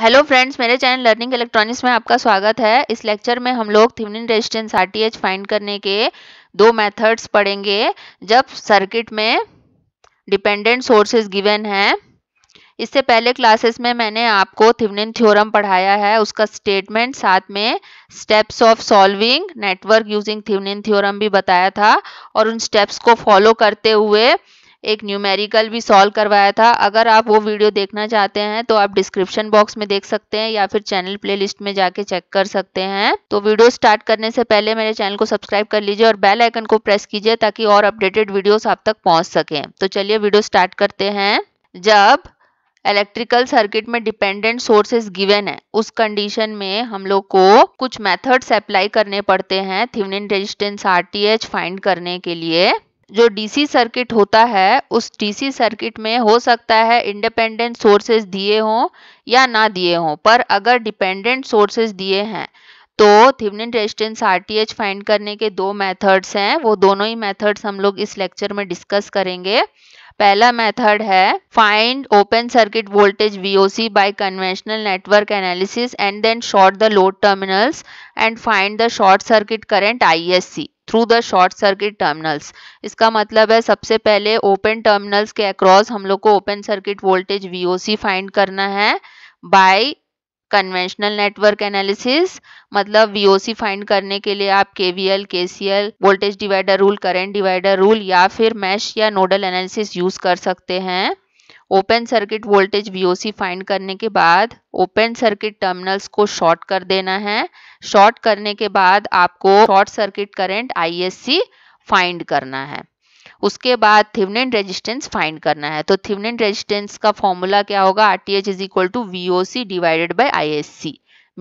hello friends मेरे channel learning electronics में आपका स्वागत है इस लेक्चर में हम लोग थिवनिन रेजिस्टेंस आरटीएच फाइंड करने के दो मेथड्स पढ़ेंगे जब सर्किट में डिपेंडेंट सोर्सेज गिवन हैं इससे पहले क्लासेस में मैंने आपको थिवनिन थ्योरम पढ़ाया है उसका स्टेटमेंट साथ में steps of solving network using Thevenin theorem भी बताया था और उन स्टेप्स को फॉलो करते हुए एक न्यूमेरिकल भी सॉल्व करवाया था अगर आप वो वीडियो देखना चाहते हैं तो आप डिस्क्रिप्शन बॉक्स में देख सकते हैं या फिर चैनल प्लेलिस्ट में जाके चेक कर सकते हैं तो वीडियो स्टार्ट करने से पहले मेरे चैनल को सब्सक्राइब कर लीजिए और बेल आइकन को प्रेस कीजिए ताकि और अपडेटेड वीडियोस आप तक पहुंच सकें तो चलिए वीडियो स्टार्ट करते हैं जब इलेक्ट्रिकल सर्किट में डिपेंडेंट सोर्सेज गिवन है उस कंडीशन में हम लोग को कुछ मेथड्स अप्लाई करने पड़ते हैं थिवनिन रेजिस्टेंस आरटीएच फाइंड करने के लिए जो डीसी सर्किट होता है उस डीसी सर्किट में हो सकता है इंडिपेंडेंट सोर्सेज दिए हों या ना दिए हों पर अगर डिपेंडेंट सोर्सेज दिए हैं तो थिवनिन रेजिस्टेंस आरटीएच फाइंड करने के दो मेथड्स हैं वो दोनों ही मेथड्स हम लोग इस लेक्चर में डिस्कस करेंगे पहला मेथड है find open circuit voltage VOC by conventional network analysis and then short the load terminals and find the short circuit current ISC through the short circuit terminals इसका मतलब है सबसे पहले ओपन टर्मिनल्स के across हम लोग को ओपन सर्किट वोल्टेज सी फाइंड करना है बाय कन्वेंशनल नेटवर्क एनालिसिस मतलब वीओसी फाइंड करने के लिए आप सी एल voltage divider rule current divider rule या फिर मैश या नोडल एनालिसिस यूज कर सकते हैं open circuit voltage VOC find करने के बाद ओपन सर्किट टर्मिनल्स को शॉर्ट कर देना है शॉर्ट करने के बाद आपको short circuit current ISC find करना है उसके बाद थिवनेन रेजिस्टेंस फाइंड करना है तो थिवनेन रेजिस्टेंस का फॉर्मूला क्या होगा R T H is equal to V O C divided by I S C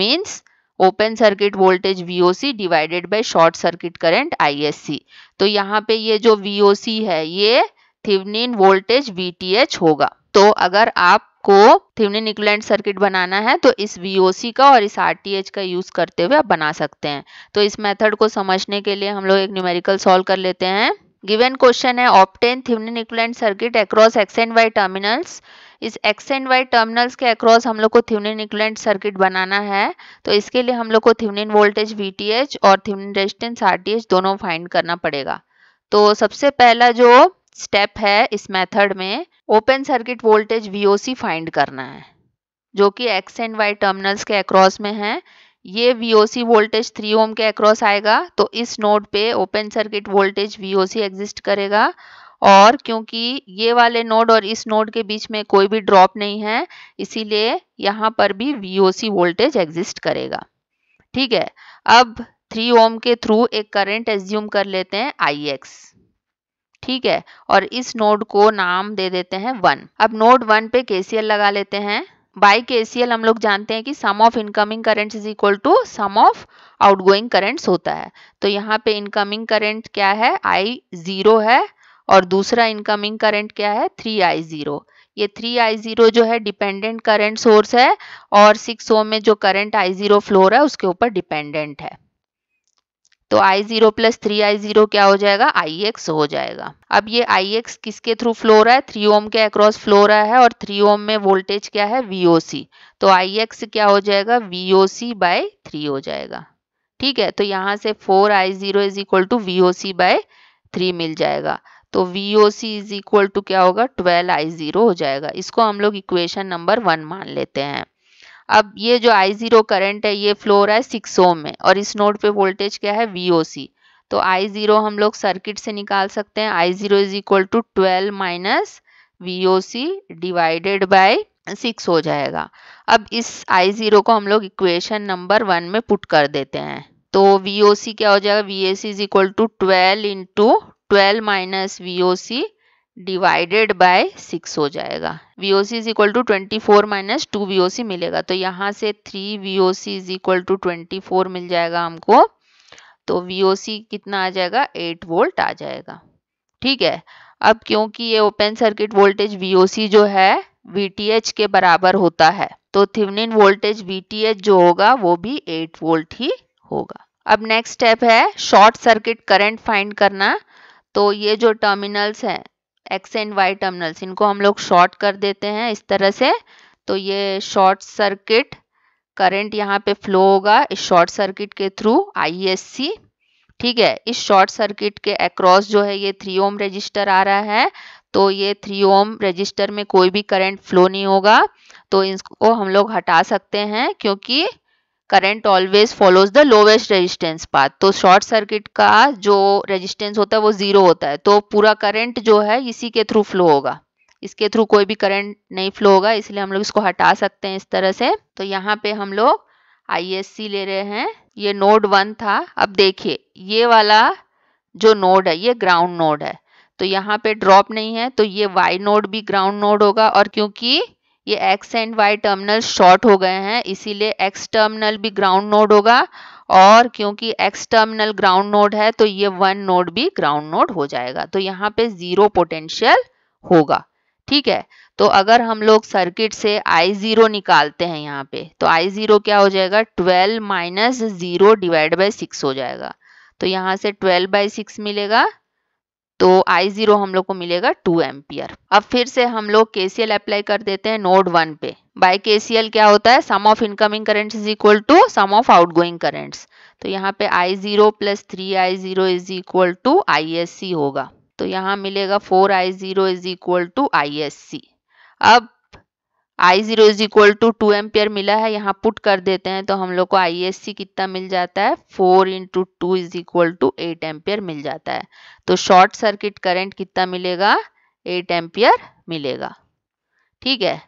means open circuit voltage V O C divided by short circuit current I S C तो यहाँ पे ये जो we O C है ये Thevenin voltage V T H होगा तो अगर आप को थीवनिन इक्वलेंट सर्किट बनाना है तो इस VOC का और इस RTH का यूज़ करते हुए आप बना सकते हैं तो इस मेथड को समझने के लिए हम लोग एक न्यूमेरिकल सॉल्व कर लेते हैं गिवन क्वेश्चन है obtain Thevenin equivalent circuit across X and Y terminals इस एक्स एंड वाई टर्मिनल्स के अक्रॉस हम लोग को थ्यूनिन इक्वलेंट सर्किट बनाना है तो इसके लिए हम लोग को थ्यूनिन वोल्टेज वी और थ्यूनिन रेजिस्टेंस आर दोनों फाइंड करना पड़ेगा तो सबसे पहला जो स्टेप है इस मेथड में open circuit voltage VOC find करना है जो कि एक्स एंड वाई टर्मिनल्स के अक्रॉस में है ये वीओसी वोल्टेज थ्री ओम के अक्रॉस आएगा तो इस नोड पे open circuit voltage VOC exist करेगा और क्योंकि ये वाले नोड और इस नोड के बीच में कोई भी ड्रॉप नहीं है इसीलिए यहाँ पर भी वीओसी वोल्टेज एग्जिस्ट करेगा ठीक है अब थ्री ओम के थ्रू एक करंट एज्यूम कर लेते हैं आई एक्स ठीक है और इस नोड को नाम दे देते हैं वन अब नोड वन पे केसीएल लगा लेते हैं बाई केसीएल हम लोग जानते हैं कि sum of incoming current is equal to sum of outgoing currents होता है तो यहाँ पे इनकमिंग करेंट क्या है आई जीरो है और दूसरा इनकमिंग करंट क्या है थ्री आई जीरो ये थ्री आई जीरो जो है डिपेंडेंट करंट सोर्स है और सिक्स ओम में जो करंट आई जीरो फ्लोर है उसके ऊपर डिपेंडेंट है तो I zero plus three I zero क्या हो जाएगा आई एक्स हो जाएगा अब ये आई एक्स किसके थ्रू फ्लो रहा है थ्री ओम के अक्रॉस फ्लो रहा है और थ्री ओम में वोल्टेज क्या है वीओसी तो आई एक्स क्या हो जाएगा सी बाय थ्री हो जाएगा ठीक है तो यहाँ से four I zero is equal to C by three मिल जाएगा तो V O C is equal to क्या होगा ट्वेल्व आई जीरो हो जाएगा इसको हम लोग इक्वेशन नंबर वन मान लेते हैं अब ये जो आई जीरो करंट है ये फ्लो रहा है सिक्स ओम में और इस नोड पे वोल्टेज क्या है वी ओ सी तो आई जीरो हम लोग सर्किट से निकाल सकते हैं I zero is equal to twelve minus V O C divided by six हो जाएगा अब इस आई जीरो को हम लोग इक्वेशन नंबर वन में पुट कर देते हैं तो वी ओ सी क्या हो जाएगा V A C is equal to twelve into twelve minus V O C divided by six हो जाएगा V O C is equal to twenty four minus two V O C मिलेगा तो यहाँ से three V O C is equal to twenty four मिल जाएगा हमको तो वी ओ सी कितना आ जाएगा एट वोल्ट आ जाएगा ठीक है अब क्योंकि ये open circuit voltage V O C जो है वी टी एच के बराबर होता है तो Thevenin voltage V T H जो होगा वो भी एट वोल्ट ही होगा अब नेक्स्ट स्टेप है शॉर्ट सर्किट करंट फाइंड करना तो ये जो टर्मिनल्स हैं एक्स एंड वाई टर्मिनल्स इनको हम लोग शॉर्ट कर देते हैं इस तरह से तो ये शॉर्ट सर्किट करंट यहाँ पे फ्लो होगा इस शॉर्ट सर्किट के थ्रू आईएससी ठीक है इस शॉर्ट सर्किट के अक्रॉस जो है ये थ्री ओम रजिस्टर आ रहा है तो ये थ्री ओम रजिस्टर में कोई भी करंट फ्लो नहीं होगा तो इसको हम लोग हटा सकते हैं क्योंकि current always follows the lowest resistance path तो शॉर्ट सर्किट का जो रेजिस्टेंस होता है वो ज़ीरो होता है तो पूरा करंट जो है इसी के थ्रू फ्लो होगा इसके थ्रू कोई भी करंट नहीं फ्लो होगा इसलिए हम लोग इसको हटा सकते हैं इस तरह से तो यहाँ पे हम लोग आई ले रहे हैं ये नोड वन था अब देखिए ये वाला जो नोड है ये ग्राउंड नोड है तो यहाँ पे ड्रॉप नहीं है तो ये वाई नोड भी ग्राउंड नोड होगा और क्योंकि ये X and Y terminal short हो गए हैं इसीलिए एक्स टर्मिनल भी ग्राउंड नोड होगा और क्योंकि एक्स टर्मिनल ग्राउंड नोड है तो ये वन नोड भी ग्राउंड नोड हो जाएगा तो यहाँ पे जीरो पोटेंशियल होगा ठीक है तो अगर हम लोग सर्किट से आई जीरो निकालते हैं यहाँ पे तो आई जीरो क्या हो जाएगा twelve minus zero divide by six हो जाएगा तो यहाँ से ट्वेल्व बाई सिक्स मिलेगा तो आई जीरो हम लोग को मिलेगा टू एम्पियर अब फिर से हम लोग केसीएल अप्लाई कर देते हैं नोड वन पे बाय केसीएल क्या होता है sum of incoming currents is equal to sum of out currents तो यहाँ पे I zero plus three I zero is equal to I S C होगा तो यहाँ मिलेगा four I zero is equal to I S C अब I zero is equal to two ampere मिला है यहाँ पुट कर देते हैं तो हम लोग को आई कितना मिल जाता है four into two is equal to eight ampere मिल जाता है तो शॉर्ट सर्किट करंट कितना मिलेगा एट एम्पियर मिलेगा ठीक है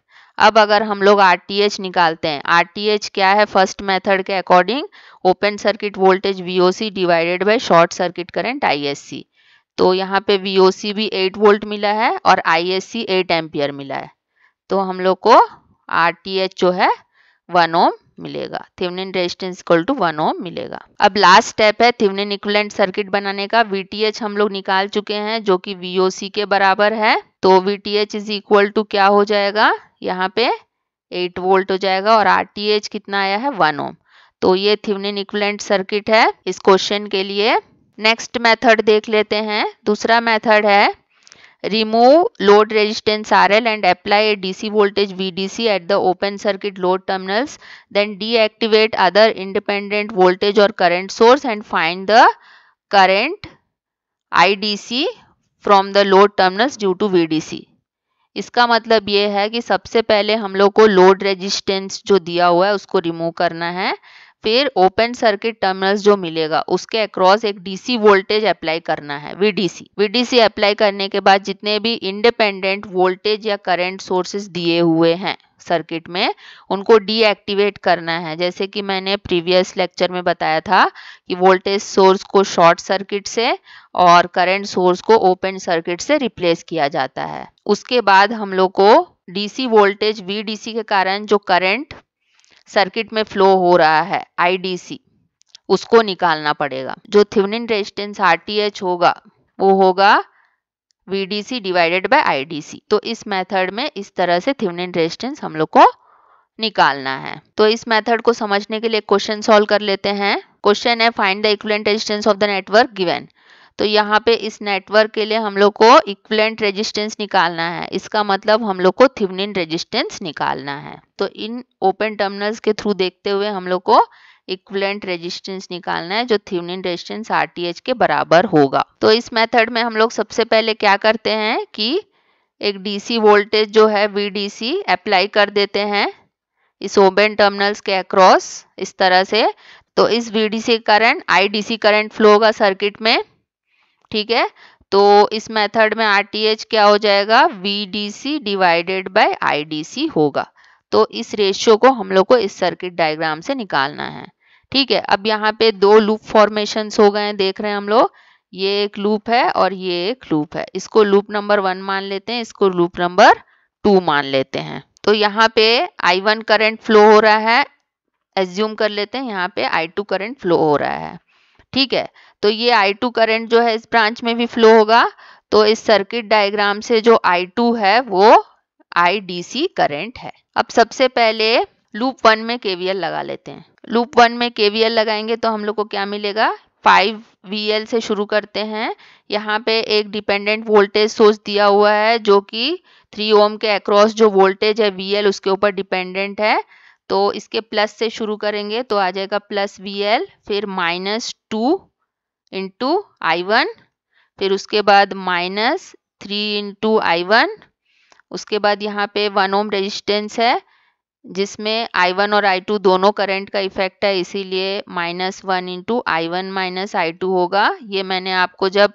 अब अगर हम लोग आर निकालते हैं आर क्या है फर्स्ट मेथड के according open circuit voltage V divided by short circuit current I तो यहाँ पे वी भी एट वोल्ट मिला है और I S C eight ampere मिला है तो हम लोग को आर टी एच जो है वन ओम मिलेगा Thevenin resistance equal to one ohm मिलेगा अब लास्ट स्टेप है थिवनिन इक्वलेंट सर्किट बनाने का वीटीएच हम लोग निकाल चुके हैं जो कि वीओसी के बराबर है तो V T H is equal to क्या हो जाएगा यहाँ पे एट वोल्ट हो जाएगा और आर टी एच कितना आया है वन ओम तो ये थिवनिन इक्वलेंट सर्किट है इस क्वेश्चन के लिए नेक्स्ट मेथड देख लेते हैं दूसरा मेथड है remove load resistance RL and apply a DC voltage VDC at the open circuit load terminals then deactivate other independent voltage or current source and find the current IDC from the load terminals due to VDC इसका मतलब ये है कि सबसे पहले हम लोग को लोड रेजिस्टेंस जो दिया हुआ है उसको रिमूव करना है फिर ओपन सर्किट टर्मिनल्स जो मिलेगा उसके अक्रॉस एक डीसी वोल्टेज अप्लाई करना है वीडीसी वीडीसी अप्लाई करने के बाद जितने भी इंडिपेंडेंट वोल्टेज या करंट सोर्सेस दिए हुए हैं सर्किट में उनको डीएक्टिवेट करना है जैसे कि मैंने प्रीवियस लेक्चर में बताया था कि वोल्टेज सोर्स को शॉर्ट सर्किट से और करंट सोर्स को ओपन सर्किट से रिप्लेस किया जाता है उसके बाद हम लोग को डीसी वोल्टेज वीडीसी के कारण जो करंट सर्किट में फ्लो हो रहा है आई उसको निकालना पड़ेगा जो थिवनिन रेजिस्टेंस आर होगा वो होगा सी डिवाइडेड डी सी तो इस मेथड में इस तरह से थिवनिन रेजिस्टेंस हम लोग को निकालना है तो इस मेथड को समझने के लिए क्वेश्चन सॉल्व कर लेते हैं क्वेश्चन है find the equivalent resistance of the network given तो यहाँ पे इस नेटवर्क के लिए हम लोग को इक्वलेंट रेजिस्टेंस निकालना है इसका मतलब हम लोग को थिवनिन रेजिस्टेंस निकालना है तो इन ओपन टर्मिनल्स के थ्रू देखते हुए हम लोग को इक्वलेंट रेजिस्टेंस निकालना है जो थ्यूनिन रेजिस्टेंस एच के बराबर होगा तो इस मेथड में हम लोग सबसे पहले क्या करते हैं कि एक डीसी वोल्टेज जो है सी अप्लाई कर देते हैं इस ओपन टर्मिनल्स के अक्रॉस इस तरह से तो इस V VDC current C current flow होगा सर्किट में ठीक है तो इस मेथड में आर क्या हो जाएगा V D C divided by I D C होगा तो इस रेशियो को हम लोग को इस सर्किट डायग्राम से निकालना है ठीक है अब यहाँ पे दो लूप फॉर्मेशन हो गए हैं देख रहे हैं हम लोग ये एक लूप है और ये एक लूप है इसको लूप नंबर वन मान लेते हैं इसको लूप नंबर टू मान लेते हैं तो यहाँ पे आई वन करेंट फ्लो हो रहा है एज्यूम कर लेते हैं यहाँ पे आई टू करेंट फ्लो हो रहा है ठीक है तो ये आई टू करेंट जो है इस ब्रांच में भी फ्लो होगा तो इस सर्किट डायग्राम से जो आई टू है वो आई डी सी करेंट है अब सबसे पहले लूप वन में केवीएल लगा लेते हैं लूप वन में केवीएल लगाएंगे तो हम लोग को क्या मिलेगा फाइव वी से शुरू करते हैं यहाँ पे एक डिपेंडेंट वोल्टेज सोर्स दिया हुआ है जो कि थ्री ओम के अक्रॉस जो वोल्टेज है वी उसके ऊपर डिपेंडेंट है तो इसके प्लस से शुरू करेंगे तो आ जाएगा प्लस वी फिर minus two into I one फिर उसके बाद minus three into I one उसके बाद यहाँ पे वन ओम रेजिस्टेंस है जिसमें आई वन और आई टू दोनों करंट का इफेक्ट है इसीलिए minus one into I one minus I two होगा ये मैंने आपको जब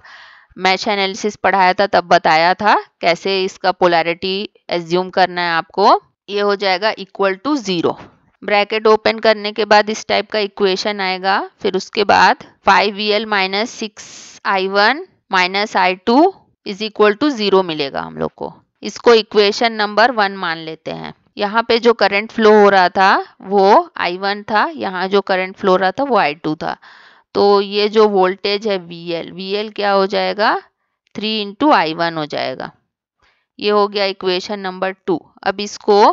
मैच एनालिसिस पढ़ाया था तब बताया था कैसे इसका पोलैरिटी एज्यूम करना है आपको ये हो जाएगा equal to zero bracket open करने के बाद इस टाइप का इक्वेशन आएगा फिर उसके बाद five V L minus six I one minus I two is equal to zero मिलेगा हम लोग को इसको इक्वेशन नंबर वन मान लेते हैं यहाँ पे जो करंट फ्लो हो रहा था वो आई वन था यहाँ जो करंट फ्लो हो रहा था वो आई टू था तो ये जो वोल्टेज है वी एल वी एल क्या हो जाएगा थ्री इंटू आई वन हो जाएगा ये हो गया इक्वेशन नंबर टू अब इसको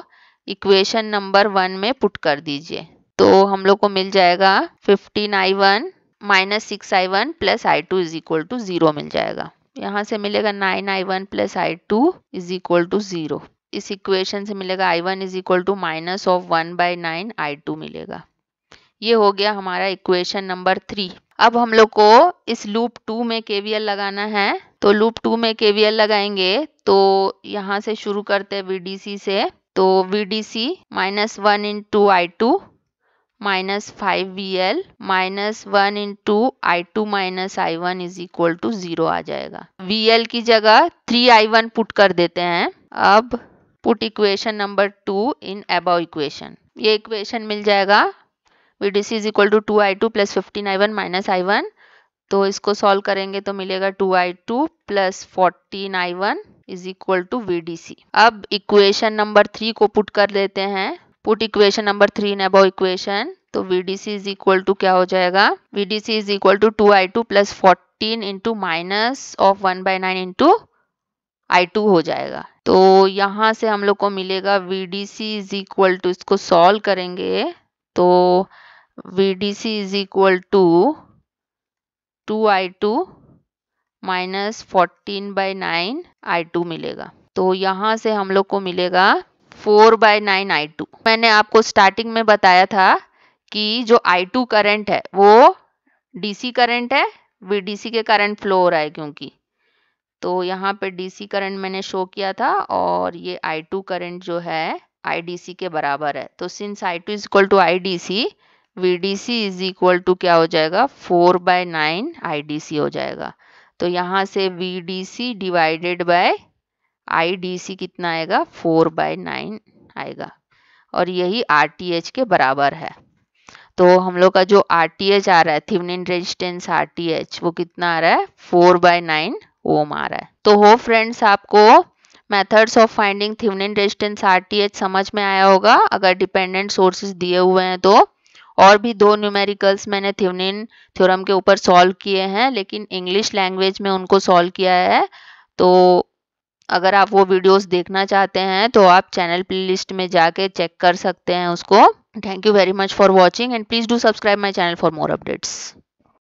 इक्वेशन नंबर वन में पुट कर दीजिए तो हम लोग को मिल जाएगा fifteen I one minus six I one plus I two is equal to zero मिल जाएगा यहाँ से मिलेगा nine I one plus I two is equal to zero इस इक्वेशन से मिलेगा I one is equal to minus of one by nine I two मिलेगा ये हो गया हमारा इक्वेशन नंबर थ्री अब हम लोग को इस लूप टू में केवीएल लगाना है तो लूप टू में केवीएल लगाएंगे तो यहाँ से शुरू करते हैं वीडीसी से तो V D C minus one in two I two minus five V L minus one in two I two minus I one is equal to zero आ जाएगा वी एल की जगह थ्री आई वन पुट कर देते हैं अब put equation number two in अब equation ये इक्वेशन मिल जाएगा V D C is equal to two I two plus fifteen I one minus I one तो इसको सॉल्व करेंगे तो मिलेगा two I two plus fourteen I one is equal to VDC अब इक्वेशन नंबर थ्री को put कर देते हैं put equation number three in अब इक्वेशन तो VDC इज इक्वल टू क्या हो जाएगा VDC is equal to two I two plus fourteen into minus of one by nine into I two हो जाएगा तो यहाँ से हम लोग को मिलेगा VDC इज इक्वल टू इसको सॉल्व करेंगे तो VDC is equal to two I two minus fourteen by nine I two मिलेगा तो यहाँ से हम लोग को मिलेगा four by nine I two मैंने आपको स्टार्टिंग में बताया था कि जो आई टू करंट है वो डीसी करंट है वीडीसी के करंट फ्लो हो रहा है क्योंकि तो यहाँ पे डीसी करंट मैंने शो किया था और ये आई टू करेंट जो है सी के बराबर है तो since I two is equal to I D C V D C is equal to क्या हो जाएगा four by nine I D C हो जाएगा तो यहाँ से V D C divided by I D C कितना आएगा फोर बाय नाइन आएगा और यही आर टी एच के बराबर है तो हम लोग का जो आर टी एच आ रहा है Thevenin resistance R T H वो कितना आ रहा है फोर बाय नाइन ओम आ रहा है तो हो फ्रेंड्स आपको methods of finding Thevenin resistance R T H समझ में आया होगा अगर डिपेंडेंट सोर्सेज दिए हुए हैं तो और भी दो न्यूमेरिकल्स मैंने थ्योनिन थ्योरम के ऊपर सॉल्व किए हैं लेकिन इंग्लिश लैंग्वेज में उनको सॉल्व किया है तो अगर आप वो वीडियोस देखना चाहते हैं तो आप चैनल प्लेलिस्ट में जाके चेक कर सकते हैं उसको thank you very much for watching and please do subscribe my channel for more updates